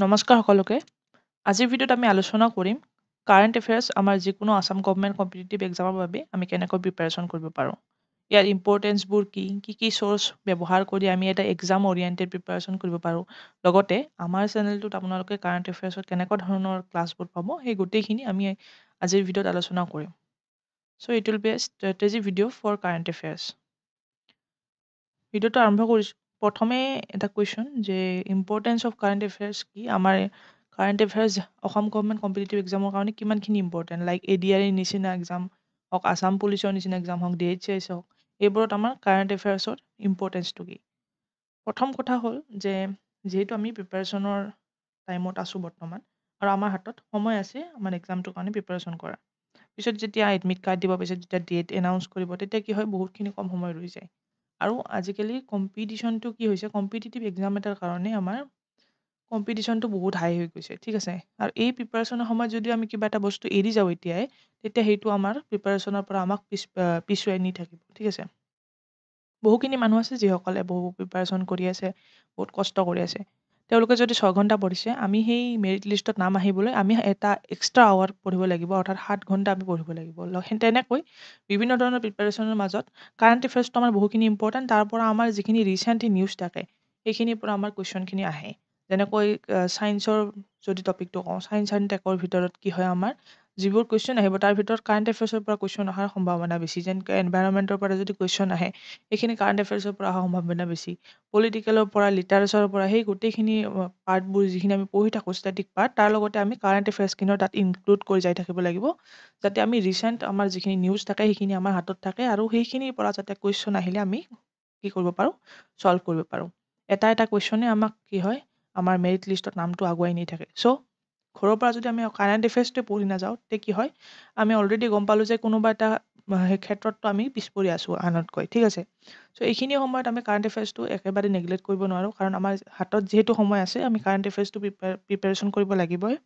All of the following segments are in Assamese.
নমস্কাৰ সকলোকে আজিৰ ভিডিঅ'ত আমি আলোচনা কৰিম কাৰেণ্ট এফেয়াৰ্ছ আমাৰ যিকোনো আছাম গভমেণ্ট কম্পিটেটিভ এক্সামৰ বাবে আমি কেনেকৈ প্ৰিপেৰেশ্যন কৰিব পাৰোঁ ইয়াৰ ইম্পৰ্টেঞ্চবোৰ কি কি কি চ'ৰ্চ ব্যৱহাৰ কৰি আমি এটা এক্সাম অৰিয়েণ্টেড প্ৰিপেৰেশ্যন কৰিব পাৰোঁ লগতে আমাৰ চেনেলটোত আপোনালোকে কাৰেণ্ট এফেয়াৰ্ছত কেনেকুৱা ধৰণৰ ক্লাছবোৰ পাব সেই গোটেইখিনি আমি আজিৰ ভিডিঅ'ত আলোচনা কৰিম so' it will be a strategy video' for current affairs ভিডিঅ'টো আৰম্ভ কৰিছোঁ প্ৰথমে এটা কুৱেশ্যন যে ইম্পৰ্টেঞ্চ অফ কাৰেণ্ট এফেয়াৰ্চ কি আমাৰ current affairs Assam government competitive এক্সামৰ কাৰণে কিমানখিনি important like A D R ইৰ নিচিনা এক্সাম হওক আছাম পুলিচৰ নিচিনা এক্সাম হওক ডি এইচ এছ হওক এইবোৰত আমাৰ কাৰেণ্ট এফেয়াৰ্ছত ইম্পৰ্টেঞ্চটো কি প্ৰথম কথা হ'ল যে যিহেতু আমি প্ৰিপেৰেশ্যনৰ টাইমত আছোঁ বৰ্তমান আৰু আমাৰ হাতত সময় আছে আমাৰ এক্সামটোৰ কাৰণে প্ৰিপেৰেশ্যন কৰা পিছত যেতিয়া এডমিট কাৰ্ড দিব পিছত যেতিয়া ডেট এনাউন্স কৰিব তেতিয়া কি হয় বহুতখিনি কম সময় ৰৈ যায় আৰু আজিকালি কম্পিটিশ্যনটো কি হৈছে কম্পিটিটিভ এক্সাম এটাৰ কাৰণে আমাৰ কম্পিটিশ্যনটো বহুত হাই হৈ গৈছে ঠিক আছে আৰু এই প্ৰিপাৰেশ্যনৰ সময়ত যদি আমি কিবা এটা বস্তু এৰি যাওঁ এতিয়াই তেতিয়া সেইটো আমাৰ প্ৰিপাৰেশ্যনৰ পৰা আমাক পিছ পিছুৱাই নি থাকিব ঠিক আছে বহুখিনি মানুহ আছে যিসকলে বহু প্ৰিপাৰেশ্যন কৰি আছে বহুত কষ্ট কৰি আছে তেওঁলোকে যদি ছয় ঘণ্টা পঢ়িছে আমি সেই মেৰিট লিষ্টত নাম আহিবলৈ আমি এটা এক্সট্ৰা আৱাৰ পঢ়িব লাগিব অৰ্থাৎ সাত ঘণ্টা আমি পঢ়িব লাগিব তেনেকৈ বিভিন্ন ধৰণৰ প্ৰিপেৰেশ্যনৰ মাজত কাৰেণ্ট এফেয়াৰ্চটো আমাৰ বহুখিনি ইম্পৰ্টেণ্ট তাৰ পৰা আমাৰ যিখিনি ৰিচেণ্টলি নিউজ থাকে সেইখিনিৰ পৰা আমাৰ কুৱেশ্যনখিনি আহে যেনেকৈ ছায়েন্সৰ যদি টপিকটো কওঁ ছায়েন্স এণ্ড টেকৰ ভিতৰত কি হয় আমাৰ যিবোৰ কুৱেশ্যন আহিব তাৰ ভিতৰত কাৰেণ্ট এফেয়াৰ্ছৰ পৰা কুৱেশ্যন অহাৰ সম্ভাৱনা বেছি যেন এনভাইৰমেণ্টৰ পৰা যদি কুৱেশ্যন আহে সেইখিনি কাৰেণ্ট এফেয়াৰ্ছৰ পৰা অহাৰ সম্ভাৱনা বেছি পলিটিকেলৰ পৰা লিটাৰেচাৰৰ পৰা সেই গোটেইখিনি পাৰ্টবোৰ যিখিনি আমি পঢ়ি থাকোঁ ষ্টেটিক পাৰ্ট তাৰ লগতে আমি কাৰেণ্ট এফেয়াৰ্ছখিনিও তাত ইনক্লুড কৰি যাই থাকিব লাগিব যাতে আমি ৰিচেণ্ট আমাৰ যিখিনি নিউজ থাকে সেইখিনি আমাৰ হাতত থাকে আৰু সেইখিনিৰ পৰা যাতে কুৱেশ্যন আহিলে আমি কি কৰিব পাৰোঁ চল্ভ কৰিব পাৰোঁ এটা এটা কুৱেশ্যনে আমাক কি হয় আমাৰ মেৰিট লিষ্টত নামটো আগুৱাই নি থাকে চ' ঘৰৰ পৰা যদি আমি কাৰেণ্ট এফেয়াৰ্চটোৱে পঢ়ি নাযাওঁ তে কি হয় আমি অলৰেডি গম পালোঁ যে কোনোবা এটা ক্ষেত্ৰতটো আমি পিছ পৰি আছোঁ আনতকৈ ঠিক আছে চ' এইখিনি সময়ত আমি কাৰেণ্ট এফেয়াৰ্চটো একেবাৰে নেগলেক্ট কৰিব নোৱাৰোঁ কাৰণ আমাৰ হাতত যিহেতু সময় আছে আমি কাৰেণ্ট এফেয়াৰ্চটো প্ৰিপেয়াৰ প্ৰিপেৰেশ্যন কৰিব লাগিবই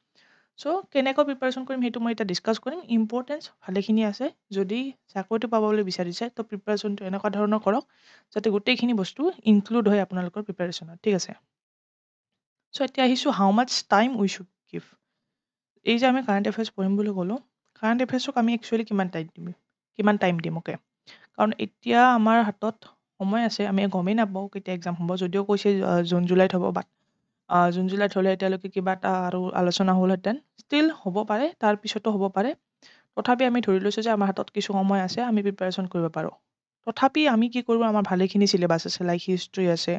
চ' কেনেকৈ প্ৰিপেৰেশ্যন কৰিম সেইটো মই এতিয়া ডিছকাছ কৰিম ইম্পৰ্টেঞ্চ ভালেখিনি আছে যদি চাকৰিটো পাবলৈ বিচাৰিছে ত' প্ৰিপেৰেশ্যনটো এনেকুৱা ধৰণৰ কৰক যাতে গোটেইখিনি বস্তু ইনক্লুড হয় আপোনালোকৰ প্ৰিপেৰেশ্যনত ঠিক আছে চ' এতিয়া আহিছোঁ how much time we should কিফ এই যে আমি কাৰেণ্ট এফেয়াৰ্ছ পঢ়িম বুলি ক'লোঁ কাৰেণ্ট এফেয়াৰ্ছক আমি একচুৱেলি কিমান টাইম দিম কিমান টাইম দিম অ'কে কাৰণ এতিয়া আমাৰ হাতত সময় আছে আমি গমেই নাপাওঁ কেতিয়া এক্সাম হ'ব যদিও কৈছে জুন জুলাইত হ'ব বাট জুন জুলাইত হ'লে এতিয়ালৈকে কিবা এটা আৰু আলোচনা হ'লহেঁতেন ষ্টিল হ'ব পাৰে তাৰপিছতো হ'ব পাৰে তথাপি আমি ধৰি লৈছোঁ যে আমাৰ হাতত কিছু সময় আছে আমি প্ৰিপেৰেশ্যন কৰিব পাৰোঁ তথাপি আমি কি কৰোঁ আমাৰ ভালেখিনি চিলেবাছ আছে লাইক হিষ্ট্ৰী আছে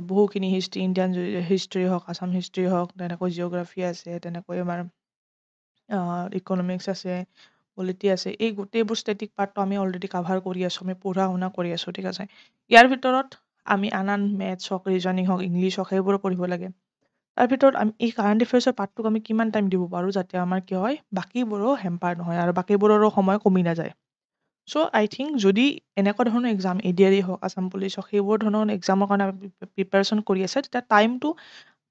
বহুখিনি হিষ্ট্ৰী ইণ্ডিয়ান হিষ্ট্ৰী হওক আছাম হিষ্ট্ৰী হওক তেনেকৈ জিঅগ্ৰাফি আছে তেনেকৈ আমাৰ ইকনমিক্স আছে পলিটি আছে এই গোটেইবোৰ ষ্টেটিক পাৰ্টটো আমি অলৰেডি কাভাৰ কৰি আছোঁ আমি পঢ়া শুনা কৰি আছোঁ ঠিক আছে ইয়াৰ ভিতৰত আমি আন আন মেথছ হওক ৰিজনিং হওক ইংলিছ হওক সেইবোৰো পঢ়িব লাগে তাৰ ভিতৰত আমি এই কাৰেণ্ট এফেয়াৰ্ছৰ পাৰ্টটোক আমি কিমান টাইম দিব পাৰোঁ যাতে আমাৰ কি হয় বাকীবোৰো হেম্পাৰ নহয় আৰু বাকীবোৰৰো সময় কমি নাযায় চ' আই থিংক যদি এনেকুৱা ধৰণৰ এক্সাম এ ডি আৰ হওক আছাম পুলিচ হওক সেইবোৰ ধৰণৰ এক্সামৰ কাৰণে আমি প্ৰিপেৰেশ্যন কৰি আছে তেতিয়া টাইমটো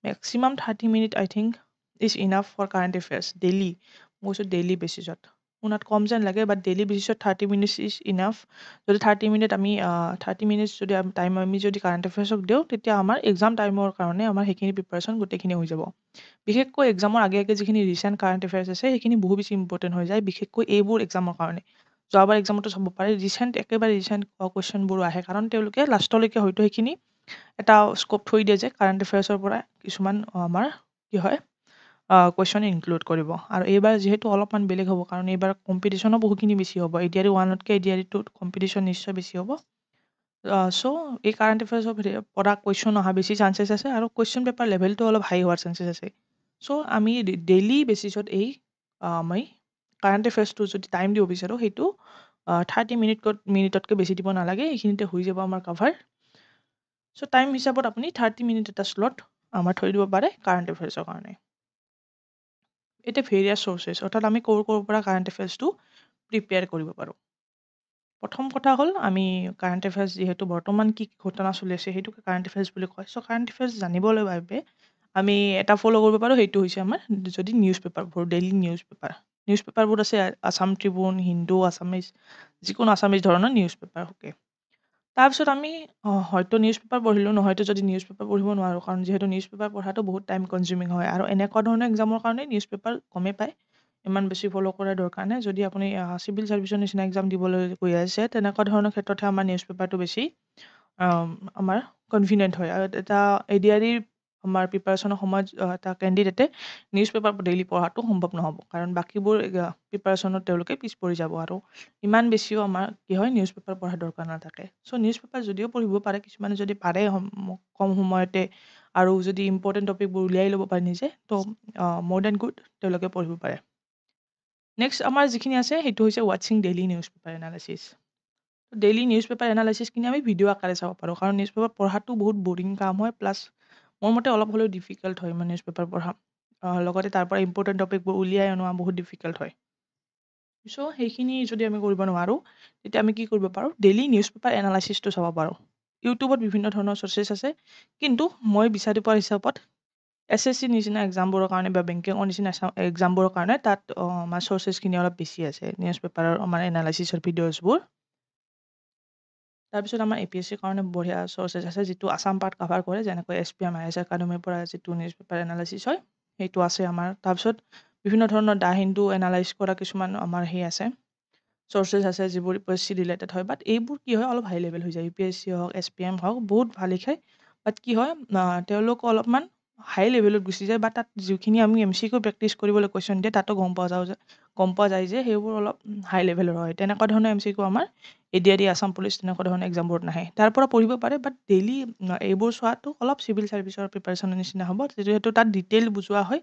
maximum thirty minute I think is enough for current affairs daily মই কৈছোঁ ডেইলি বেচিছত শুনাত কম যেন লাগে বাট ডেইলি বেচিছত থাৰ্টি মিনিটছ ইজ ইনাফ যদি থাৰ্টি মিনিট আমি থাৰ্টি মিনিটছ যদি টাইম আমি যদি কাৰেণ্ট এফেয়াৰ্ছক দিওঁ তেতিয়া আমাৰ এক্সাম টাইমৰ কাৰণে আমাৰ সেইখিনি প্ৰিপেৰেশ্যন গোটেইখিনি হৈ যাব বিশেষকৈ এক্সামৰ আগে আগে যিখিনি ৰিচেণ্ট কাৰেণ্ট এফেয়াৰ্ছ আছে সেইখিনি বহু বেছি ইম্পৰ্টেণ্ট হৈ যায় বিশেষকৈ এইবোৰ এক্সামৰ কাৰণে যোৱাবাৰ এক্সামতো চাব পাৰে ৰিচেণ্ট একেবাৰে ৰিচেণ্ট কুৱেশ্যনবোৰো আহে কাৰণ তেওঁলোকে লাষ্টলৈকে হয়তো সেইখিনি এটা স্কোপ থৈ দিয়ে যে কাৰেণ্ট এফেয়াৰ্ছৰ পৰা কিছুমান আমাৰ কি হয় কুৱেশ্যন ইনক্লুড কৰিব আৰু এইবাৰ যিহেতু অলপমান বেলেগ হ'ব কাৰণ এইবাৰ কম্পিটিশ্যনো বহুখিনি বেছি হ'ব আৰ ওৱানতকৈ এ ডি আৰ টুত কম্পিটিশ্যন নিশ্চয় বেছি হ'ব চ' এই কাৰেণ্ট এফেয়াৰ্ছৰ পৰা কুৱেশ্যন অহা বেছি চান্সেছ আছে আৰু কুৱেশ্যন পেপাৰ লেভেলটো অলপ হাই হোৱাৰ চান্সেছ আছে চ' আমি ডেইলি বেচিছত এই আমি কাৰেণ্ট এফেয়াৰ্চটো যদি টাইম দিব বিচাৰোঁ সেইটো থাৰ্টি মিনিট মিনিটতকৈ বেছি দিব নালাগে এইখিনিতে হৈ যাব আমাৰ কাভাৰ চ' টাইম হিচাপত আপুনি থাৰ্টি মিনিট এটা শ্লট আমাৰ থৈ দিব পাৰে কাৰেণ্ট এফেয়াৰ্চৰ কাৰণে এতিয়া ভেৰিয়াছ চ'ৰ্চেছ অৰ্থাৎ আমি ক'ৰ ক'ৰ পৰা কাৰেণ্ট এফেয়াৰ্চটো প্ৰিপেয়াৰ কৰিব পাৰোঁ প্ৰথম কথা হ'ল আমি কাৰেণ্ট এফেয়াৰ্চ যিহেতু বৰ্তমান কি ঘটনা চলি আছে সেইটোকে কাৰেণ্ট এফেয়াৰ্ছ বুলি কয় চ' কাৰেণ্ট এফেয়াৰ্চ জানিবলৈ বাবে আমি এটা ফ'ল' কৰিব পাৰোঁ সেইটো হৈছে আমাৰ যদি নিউজ পেপাৰবোৰ ডেইলি নিউজ পেপাৰ নিউজ পেপাৰবোৰ আছে আছাম ট্ৰিবিউন হিন্দু আছামিজ যিকোনো আছামিজ ধৰণৰ নিউজ পেপাৰ হকে তাৰপিছত আমি হয়তো নিউজ পেপাৰ পঢ়িলোঁ নহয়তো যদি নিউজ পেপাৰ পঢ়িব নোৱাৰোঁ কাৰণ যিহেতু নিউজ পেপাৰ পঢ়াটো বহুত টাইম কনজিউমিং হয় আৰু এনেকুৱা ধৰণৰ এক্সামৰ কাৰণে নিউজ পেপাৰ কমেই পায় ইমান বেছি ফ'ল' কৰাৰ দৰকাৰ নাই যদি আপুনি চিভিল ছাৰ্ভিচৰ নিচিনা এক্সাম দিবলৈ গৈ আছে তেনেকুৱা ধৰণৰ ক্ষেত্ৰতহে আমাৰ নিউজ পেপাৰটো বেছি আমাৰ কনভিনিয়েণ্ট হয় আৰু এটা এ ডি আৰিৰ আমাৰ প্ৰিপাৰেশ্যনৰ সময়ত এটা কেণ্ডিডেটে নিউজ পেপাৰ ডেইলি পঢ়াটো সম্ভৱ নহ'ব কাৰণ বাকীবোৰ প্ৰিপাৰেশ্যনত তেওঁলোকে পিছ পৰি যাব আৰু ইমান বেছিও আমাৰ কি হয় নিউজ পেপাৰ পঢ়াৰ দৰকাৰ নাথাকে চ' নিউজ পেপাৰ যদিও পঢ়িব পাৰে কিছুমানে যদি পাৰে কম সময়তে আৰু যদি ইম্পৰ্টেণ্ট টপিকবোৰ উলিয়াই ল'ব পাৰে নিজে ত' মৰ দেন গুড তেওঁলোকে পঢ়িব পাৰে নেক্সট আমাৰ যিখিনি আছে সেইটো হৈছে ৱাটছিং daily news paper analysis daily news paper এনালাইচিছখিনি আমি ভিডিঅ' আকাৰে চাব পাৰোঁ কাৰণ নিউজ পেপাৰ পঢ়াটো বহুত বৰিং কাম হয় প্লাছ মোৰ মতে অলপ হ'লেও ডিফিকাল্ট হয় মই নিউজ পেপাৰ পঢ়া লগতে তাৰ পৰা ইম্পৰ্টেণ্ট টপিকবোৰ উলিয়াই অনোৱা বহুত ডিফিকাল্ট হয় চ' সেইখিনি যদি আমি কৰিব নোৱাৰোঁ তেতিয়া আমি কি কৰিব পাৰোঁ ডেইলি নিউজ পেপাৰ এনালাইচিছটো চাব পাৰোঁ ইউটিউবত বিভিন্ন ধৰণৰ চ'ৰ্চেছ আছে কিন্তু মই বিচাৰি পোৱা হিচাপত এছ এছ চি নিচিনা এক্সামবোৰৰ কাৰণে বা বেংকিঙৰ নিচিনা এক্সামবোৰৰ কাৰণে তাত আমাৰ চ'ৰ্চেছখিনি অলপ বেছি আছে নিউজ পেপাৰৰ আমাৰ এনালাইচিছৰ ভিডিঅ'ছবোৰ তাৰপিছত আমাৰ এ পি এছ চিৰ কাৰণে বঢ়িয়া চ'ৰ্চেছ আছে যিটো আছাম পাৰ্ট কভাৰ কৰে যেনেকৈ S P M I S একাডেমিৰ পৰা যিটো নিউজ পেপাৰ এনালাইচিছ হয় সেইটো আছে আমাৰ তাৰপিছত বিভিন্ন ধৰণৰ দা হিন্দু এনালাইজ কৰা কিছুমান আমাৰ সেই আছে চ'ৰ্চেছ আছে যিবোৰ U P S C related হয় বাট এইবোৰ কি হয় অলপ হাই লেভেল হৈ যায় ইউ পি এছ চি হওক এছ পি এম হওক বহুত ভাল লিখে বাট কি হয় তেওঁলোক অলপমান হাই লেভেলত গুচি যায় বা তাত যিখিনি আমি এম চি কিউ প্ৰেক্টিছ কৰিবলৈ কুৱেশ্যন দিয়ে তাতো গম পোৱা যাওঁ যে গম পোৱা যায় যে সেইবোৰ অলপ হাই লেভেলৰ হয় তেনেকুৱা ধৰণৰ এম চি কিউ আমাৰ এডিয়া দি আছাম পুলিচ তেনেকুৱা ধৰণৰ এক্সামবোৰত নাহে তাৰ পৰা পঢ়িব পাৰে বাট ডেইলি এইবোৰ চোৱাটো অলপ চিভিল ছাৰ্ভিচৰ প্ৰিপাৰেশ্যনৰ নিচিনা হ'ব যিহেতু তাত ডিটেইল বুজোৱা হয়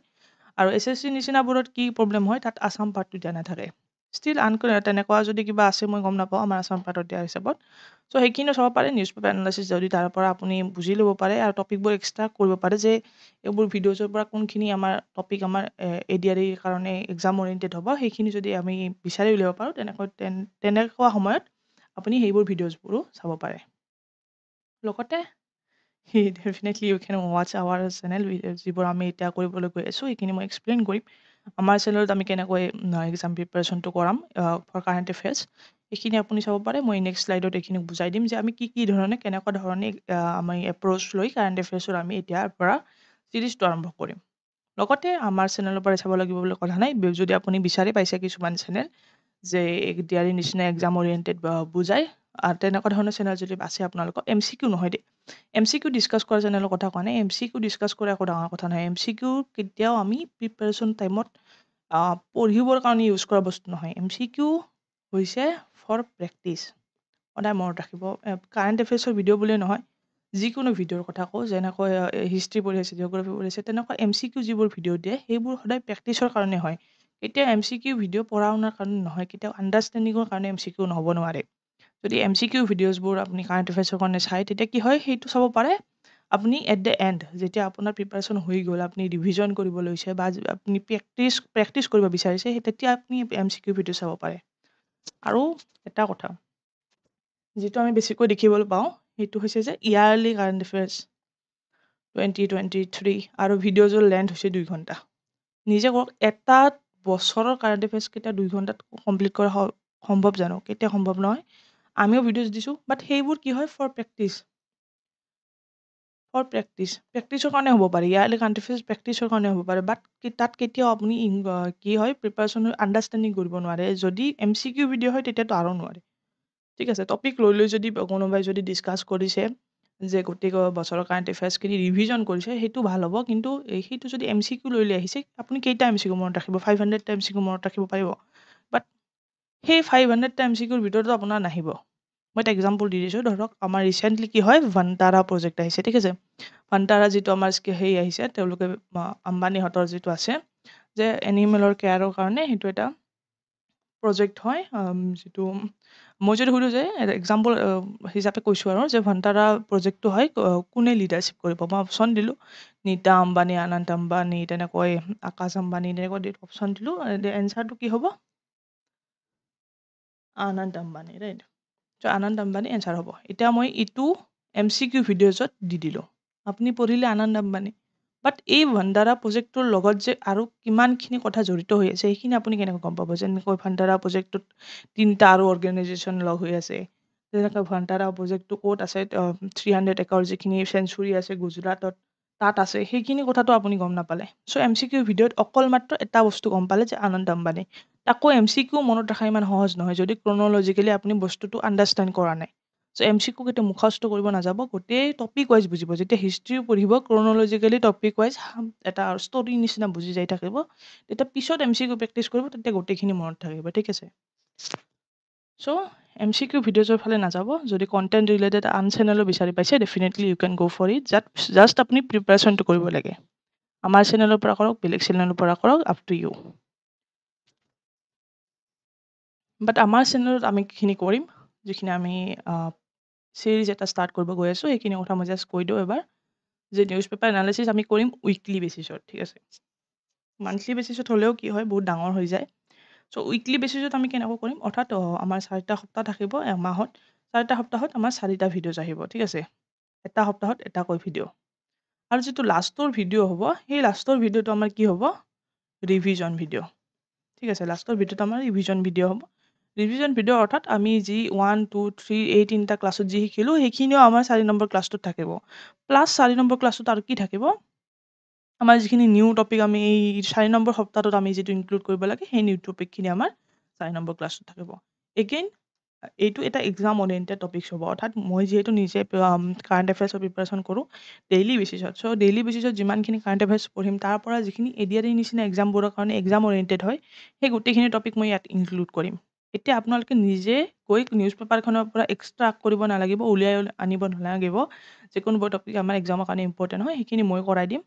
আৰু এছ এছ চি নিচিনাবোৰত কি প্ৰব্লেম হয় তাত আছাম পাৰ্টটো দিয়া নাথাকে ষ্টিল আন তেনেকুৱা যদি কিবা আছে মই গম নাপাওঁ আমাৰ আচাম পাতত দিয়া হিচাপত চ' সেইখিনিও চাব পাৰে নিউজ পেপাৰ এনালাইচিছ যদি তাৰ পৰা আপুনি বুজি ল'ব পাৰে আৰু টপিকবোৰ এক্সট্ৰা কৰিব পাৰে যে এইবোৰ ভিডিঅ'জৰ পৰা কোনখিনি আমাৰ টপিক আমাৰ এ ডি আৰ ইৰ কাৰণে এক্সাম অৰিয়েণ্টেড হ'ব সেইখিনি যদি আমি বিচাৰি উলিয়াব পাৰোঁ তেনেকৈ তেনেকুৱা সময়ত আপুনি সেইবোৰ ভিডিঅ'জবোৰো চাব পাৰে লগতে ডেফিনেটলি ইউ কেন ৱাটছ আৱাৰ চেনেল যিবোৰ আমি এতিয়া কৰিবলৈ গৈ আছোঁ সেইখিনি মই এক্সপ্লেইন কৰিম আমাৰ চেনেলত আমি কেনেকৈ এক্সাম প্ৰিপেৰেশ্যনটো কৰাম ফৰ কাৰেণ্ট এফেয়াৰ্ছ এইখিনি আপুনি চাব পাৰে মই নেক্সট শ্লাইডত এইখিনি বুজাই দিম যে আমি কি কি ধৰণে কেনেকুৱা ধৰণে আমি এপ্ৰ'চ লৈ কাৰেণ্ট এফেয়াৰ্ছৰ আমি এতিয়াৰ পৰা ছিৰিজটো আৰম্ভ কৰিম লগতে আমাৰ চেনেলৰ পৰা চাব লাগিব বুলি কথা নাই যদি আপুনি বিচাৰি পাইছে কিছুমান চেনেল যে দিয়াৰীৰ নিচিনা এক্সাম অৰিয়েণ্টেড বুজায় তেনেকুৱা ধৰণৰ চেনেল যদি আছে আপোনালোকৰ এম চি কিউ নহয় দেই এম চি কিউ ডিছকাছ কৰা চেনেলৰ কথা কোৱা নাই এম চি কিউ ডিছকাছ কৰা একো ডাঙৰ কথা নহয় এম চি কিউ কেতিয়াও আমি প্ৰিপেৰেশ্যন টাইমত পঢ়িবৰ কাৰণে ইউজ কৰা বস্তু নহয় এম চি কিউ হৈছে ফৰ প্ৰেক্টিচ সদায় মনত ৰাখিব কাৰেণ্ট এফেয়াৰ্ছৰ ভিডিঅ' বুলিয়ে নহয় যিকোনো ভিডিঅ'ৰ কথা কওঁ যেনেকৈ হিষ্ট্ৰী পঢ়ি আছে জিঅ'গ্ৰাফি পঢ়ি আছে তেনেকুৱা এম চি কিউ যিবোৰ ভিডিঅ' দিয়ে সেইবোৰ সদায় প্ৰেক্টিছৰ কাৰণে হয় কেতিয়াও এম চি কিউ ভিডিঅ' পঢ়া শুনাৰ কাৰণে নহয় কেতিয়াও আণ্ডাৰষ্টেণ্ডিঙৰ কাৰণে এম চি কিউ নহ'ব নোৱাৰে যদি এম চি কিউ ভিডিঅ'জবোৰ আপুনি কাৰেণ্ট এফেয়াৰ্ছৰ কাৰণে চায় তেতিয়া কি হয় সেইটো চাব পাৰে আপুনি এট দ্য এণ্ড যেতিয়া আপোনাৰ প্ৰিপাৰেশ্যন হৈ গ'ল আপুনি ৰিভিজন কৰিব লৈছে বা আপুনি প্ৰেক্টিচ প্ৰেক্টিচ কৰিব বিচাৰিছে সেই তেতিয়া আপুনি এম চি কিউ ভিডিঅ' চাব পাৰে আৰু এটা কথা যিটো আমি বেছিকৈ দেখিবলৈ পাওঁ সেইটো হৈছে যে yearly current affairs twenty twenty three আৰু ভিডিঅ'জৰ লেণ্ড হৈছে দুই ঘণ্টা নিজে কওক এটা বছৰৰ কাৰেণ্ট এফেয়াৰ্ছকেইটা দুই ঘণ্টাত কমপ্লিট কৰা সম্ভৱ জানো কেতিয়া সম্ভৱ নহয় আমিও ভিডিঅ'জ দিছোঁ বাট সেইবোৰ কি হয় ফৰ প্ৰেক্টিচ ফৰ প্ৰেক্টিচ প্ৰেক্টিছৰ কাৰণে হ'ব পাৰে ইয়াৰ কাণ্ট্ৰিফিজ প্ৰেক্টিচৰ কাৰণে হ'ব পাৰে বাট তাত কেতিয়াও আপুনি কি হয় প্ৰিপাৰেশ্যন আণ্ডাৰষ্টেণ্ডিং কৰিব নোৱাৰে যদি এম চি কিউ ভিডিঅ' হয় তেতিয়াতো আৰু নোৱাৰে ঠিক আছে টপিক লৈ লৈ যদি কোনোবাই যদি ডিছকাছ কৰিছে যে গোটেই বছৰৰ কাৰণে এফেয়াৰ্ছখিনি ৰিভিজন কৰিছে সেইটো ভাল হ'ব কিন্তু সেইটো যদি এম চি কিউ লৈ লৈ আহিছে আপুনি কেইটা এম চি কিউ মনত ৰাখিব ফাইভ হাণ্ড্ৰেডটা এম চি কিউ মনত ৰাখিব পাৰিব সেই ফাইভ হাণ্ড্ৰেড এম চি কিউৰ ভিতৰতো আপোনাৰ নাহিব মই এটা এক্সাম্পল দি দিছোঁ ধৰক আমাৰ ৰিচেণ্টলি কি হয় ভাণ্টাৰা প্ৰজেক্ট আহিছে ঠিক আছে ভাণ্টাৰা যিটো আমাৰ হেৰি আহিছে তেওঁলোকে আম্বানীহঁতৰ যিটো আছে যে এনিমেলৰ কেয়াৰৰ কাৰণে সেইটো এটা প্ৰজেক্ট হয় যিটো মই যদি সুধোঁ যে এক্সাম্পল হিচাপে কৈছোঁ আৰু যে ভাণ্টাৰা প্ৰজেক্টটো হয় কোনে লিডাৰশ্বিপ কৰিব মই অপশ্যন দিলোঁ নীতা আম্বানী আনন্দ আম্বানী তেনেকৈ আকাশ আম্বানী তেনেকৈ অপশ্যন দিলোঁ এনচাৰটো কি হ'ব Anand Ambani right so' Anand Ambani answer হ'ব এতিয়া মই ইটো এম চি কিউ ভিডিঅ'ছত দি দিলোঁ আপুনি পঢ়িলে আনন্দ আম্বানী বাট এই ভাণ্ডাৰা প্ৰজেক্টটোৰ লগত যে আৰু কিমানখিনি কথা জড়িত হৈ আছে সেইখিনি আপুনি কেনেকৈ গম পাব যেনেকৈ ভাণ্ডাৰা প্ৰজেক্টটোত তিনিটা আৰু অৰ্গেনাইজেশ্যন লগ হৈ আছে যেনেকৈ ভাণ্ডাৰা প্ৰজেক্টটো ক'ত আছে থ্ৰী হাণ্ড্ৰেড একৰ যিখিনি চেঞ্চুৰী আছে গুজৰাটত তাত আছে সেইখিনি কথাটো আপুনি গম নাপালে চ' এম চি কিউ ভিডিঅ'ত অকল মাত্ৰ এটা বস্তু গম পালে যে আনন্দ আম্বানী আকৌ এম চি কিউ মনত ৰখা ইমান সহজ নহয় যদি ক্ৰনলজিকেলি আপুনি বস্তুটো আণ্ডাৰষ্টেণ্ড কৰা নাই চ' এম চি কিউ কেতিয়া মুখস্থ কৰিব নাযাব গোটেই টপিক ৱাইজ বুজিব যেতিয়া হিষ্ট্ৰীও পঢ়িব ক্ৰনলজিকেলি টপিক ৱাইজ এটা ষ্টৰীৰ নিচিনা বুজি যাই থাকিব তেতিয়া পিছত এম চি কিউ প্ৰেক্টিছ কৰিব তেতিয়া গোটেইখিনি মনত থাকিব ঠিক আছে চ' এম চি কিউ ভিডিঅ'জৰ ফালে নাযাব যদি কণ্টেণ্ট ৰিলেটেড আন চেনেলো বিচাৰি পাইছে ডেফিনেটলি ইউ কেন গ' ফৰ ইট জাট জাষ্ট আপুনি প্ৰিপেৰেশ্যনটো কৰিব লাগে আমাৰ চেনেলৰ পৰা কৰক বেলেগ চেনেলৰ পৰা কৰক আপ টু ইউ বাট আমাৰ চেনেলত আমি সেইখিনি কৰিম যিখিনি আমি ছিৰিজ এটা ষ্টাৰ্ট কৰিব গৈ আছোঁ সেইখিনি কথা মই জাষ্ট কৈ দিওঁ এবাৰ যে নিউজ পেপাৰ এনালাইচিছ আমি কৰিম উইকলি বেচিছত ঠিক আছে মান্থলি বেচিছত হ'লেও কি হয় বহুত ডাঙৰ হৈ যায় চ' উইকলি বেচিছত আমি কেনেকৈ কৰিম অৰ্থাৎ আমাৰ চাৰিটা সপ্তাহ থাকিব এমাহত চাৰিটা সপ্তাহত আমাৰ চাৰিটা ভিডিঅ' আহিব ঠিক আছে এটা সপ্তাহত এটাকৈ ভিডিঅ' আৰু যিটো লাষ্টৰ ভিডিঅ' হ'ব সেই লাষ্টৰ ভিডিঅ'টো আমাৰ কি হ'ব ৰিভিজন ভিডিঅ' ঠিক আছে লাষ্টৰ ভিডিঅ'টো আমাৰ ৰিভিজন ভিডিঅ' হ'ব ৰিভিজন পিৰিয়ড অৰ্থাৎ আমি যি ওৱান টু থ্ৰী এই তিনিটা ক্লাছত যি শিকিলোঁ সেইখিনিও আমাৰ চাৰি নম্বৰ ক্লাছটোত থাকিব প্লাছ চাৰি নম্বৰ ক্লাছটোত আৰু কি থাকিব আমাৰ যিখিনি নিউ টপিক আমি এই চাৰি নম্বৰ সপ্তাহটোত আমি যিটো ইনক্লুড কৰিব লাগে সেই নিউ টপিকখিনি আমাৰ চাৰি নম্বৰ ক্লাছটোত থাকিব এগেইন এইটো এটা এক্সাম অৰিয়েণ্টেড টপিকছ হ'ব অৰ্থাৎ মই যিহেতু নিজে কাৰেণ্ট এফেয়াৰ্ছৰ প্ৰিপেৰেশ্যন কৰোঁ ডেইলি বেচিছত চ' ডেইলি বেচিছত যিমানখিনি কাৰেণ্ট এফেয়াৰ্ছ পঢ়িম তাৰ পৰা যিখিনি এডিয়াৰীৰ নিচিনা এক্সামবোৰৰ কাৰণে এক্সাম অৰিয়েণ্টেড হয় সেই গোটেইখিনি টপিক মই ইয়াত ইনক্লুড কৰিম এতিয়া আপোনালোকে নিজে গৈ নিউজ পেপাৰখনৰ পৰা এক্সট্ৰাক্ট কৰিব নালাগিব উলিয়াই আনিব নালাগিব যিকোনো বৰ টপিক আমাৰ এক্সামৰ কাৰণে ইম্পৰ্টেণ্ট হয় সেইখিনি মই কৰাই দিম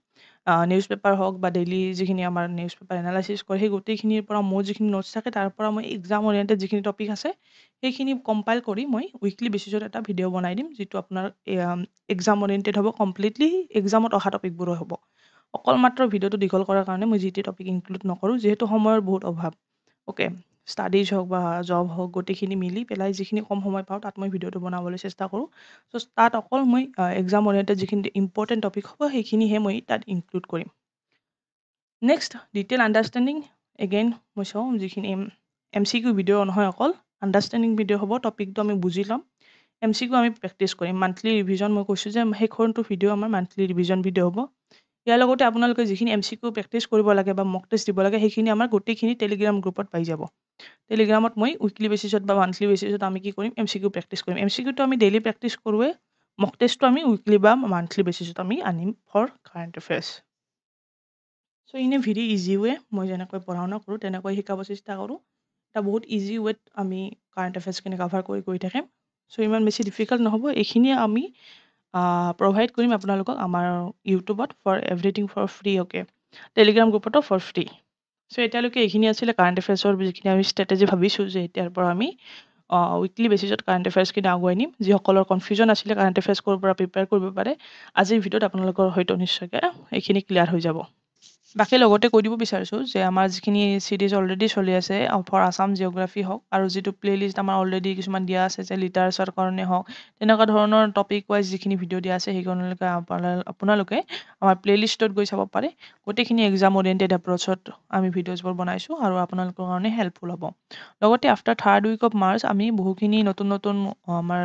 নিউজ পেপাৰ হওক বা ডেইলি যিখিনি আমাৰ নিউজ পেপাৰ এনালাইচিছ কৰে সেই গোটেইখিনিৰ পৰা মোৰ যিখিনি নোটছ থাকে তাৰ পৰা মই এক্সাম অৰিয়েণ্টেড যিখিনি টপিক আছে সেইখিনি কম্পাইল কৰি মই উইকলি বেচিছত এটা ভিডিঅ' বনাই দিম যিটো আপোনাৰ এক্সাম অৰিয়েণ্টেড হ'ব কমপ্লিটলি এক্সামত অহা টপিকবোৰো হ'ব অকল মাত্ৰ ভিডিঅ'টো দীঘল কৰাৰ কাৰণে মই যি টি টপিক ইনক্লুড নকৰোঁ যিহেতু সময়ৰ বহুত অভাৱ অ'কে ষ্টাডিজ হওক বা জব হওক গোটেইখিনি মিলি পেলাই যিখিনি কম সময় পাওঁ তাত মই ভিডিঅ'টো বনাবলৈ চেষ্টা কৰোঁ চ' তাত অকল মই এক্সাম অৰিয়েণ্টেড যিখিনি ইম্পৰ্টেণ্ট টপিক হ'ব সেইখিনিহে মই তাত ইনক্লুড কৰিম নেক্সট ডিটেইল আণ্ডাৰষ্টেণ্ডিং এগেইন মই চাওঁ যিখিনি M M C Q video' নহয় অকল আণ্ডাৰষ্টেণ্ডিং ভিডিঅ' হ'ব টপিকটো আমি বুজি ল'ম এম চি কিউ আমি প্ৰেক্টিছ কৰিম মান্থলি ৰিভিজন মই কৈছোঁ যে সেইখনটো ভিডিঅ' আমাৰ মান্থলি ৰিভিজন ভিডিঅ' হ'ব ইয়াৰ লগতে আপোনালোকে যিখিনি এম চি কিউ প্ৰেক্টিছ কৰিব লাগে বা মক টেষ্ট দিব লাগে সেইখিনি আমাৰ গোটেইখিনি টেলিগ্ৰাম গ্ৰুপত পাই যাব টেলিগ্ৰামত মই উইকলি বেচিছত বা মান্থলি বেচিছত আমি কি কৰিম এম চি কিউ প্ৰেক্টিছ কৰিম এম চি কিউটো আমি ডেইলি প্ৰেক্টিছ কৰোৱেই মক টেষ্টটো আমি উইকলি বা মান্থলি বেচিছত আমি আনিম ফৰ কাৰেণ্ট এফেয়াৰ্চ চ' ইনে ভেৰি ইজি ৱে মই যেনেকৈ পঢ়া শুনা কৰোঁ তেনেকৈ শিকাব চেষ্টা কৰোঁ এটা বহুত ইজি ৱেত আমি কাৰেণ্ট এফেয়াৰ্ছখিনি কাভাৰ কৰি গৈ থাকিম চ' ইমান বেছি ডিফিকাল্ট নহ'ব এইখিনিয়ে আমি প্ৰভাইড কৰিম আপোনালোকক আমাৰ ইউটিউবত for everything for free okay telegram গ্ৰুপতো ফৰ ফ্ৰী চ' এতিয়ালৈকে এইখিনি আছিলে কাৰেণ্ট এফেয়াৰ্ছৰ যিখিনি আমি ষ্ট্ৰেটেজি ভাবিছোঁ যে এতিয়াৰ পৰা আমি উইকলি বেচিছত কাৰেণ্ট এফেয়াৰ্ছখিনি আগুৱাই নিম যিসকলৰ কনফিউজন আছিলে কাৰেণ্ট এফেয়াৰ্ছ ক'ৰ পৰা প্ৰিপেয়াৰ কৰিব পাৰে আজিৰ ভিডিঅ'ত আপোনালোকৰ হয়তো নিশ্চয়কৈ এইখিনি ক্লিয়াৰ হৈ যাব বাকী লগতে কৈ দিব বিচাৰিছোঁ যে আমাৰ যিখিনি চিৰিজ অলৰেডি চলি আছে ফৰ আছাম জিঅ'গ্ৰাফি হওক আৰু যিটো প্লে'লিষ্ট আমাৰ অলৰেডি কিছুমান দিয়া আছে যে লিটাৰেচাৰ কাৰণে হওক তেনেকুৱা ধৰণৰ টপিক ৱাইজ যিখিনি ভিডিঅ' দিয়া আছে সেইকাৰণলৈকে আপোনালোকে আমাৰ প্লে'লিষ্টত গৈ চাব পাৰে গোটেইখিনি এক্সাম অৰিয়েণ্টেড এপ্ৰ'চত আমি ভিডিঅ'জবোৰ বনাইছোঁ আৰু আপোনালোকৰ কাৰণে হেল্পফুল হ'ব লগতে after third week of March আমি বহুখিনি নতুন নতুন আমাৰ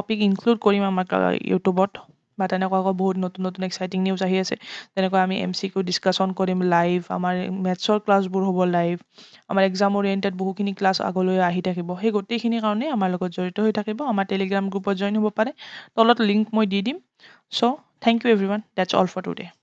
টপিক ইনক্লুড কৰিম আমাৰ ইউটিউবত বা তেনেকুৱা আকৌ বহুত নতুন নতুন এক্সাইটিং নিউজ আহি আছে যেনেকুৱা আমি এম চি কিউ ডিছকাশ্যন কৰিম লাইভ আমাৰ মেথছৰ ক্লাছবোৰ হ'ব লাইভ আমাৰ এক্সাম অৰিয়েণ্টেড বহুখিনি ক্লাছ আগলৈ আহি থাকিব সেই গোটেইখিনিৰ কাৰণে আমাৰ লগত জড়িত হৈ থাকিব আমাৰ টেলিগ্ৰাম গ্ৰুপত জইন হ'ব পাৰে তলত লিংক মই দি দিম so' thank you everyone that's all for today'